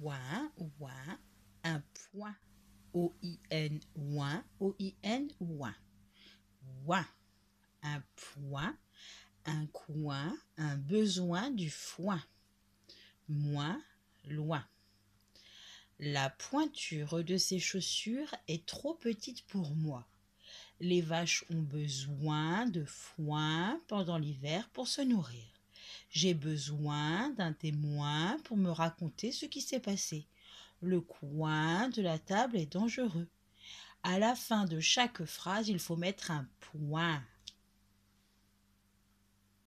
ouin, ouin, un point. O-I-N, ouin, O-I-N, ouin. un point, un coin, un besoin du foin. Moins, loin. La pointure de ces chaussures est trop petite pour moi. Les vaches ont besoin de foin pendant l'hiver pour se nourrir. J'ai besoin d'un témoin pour me raconter ce qui s'est passé. Le coin de la table est dangereux. À la fin de chaque phrase, il faut mettre un point.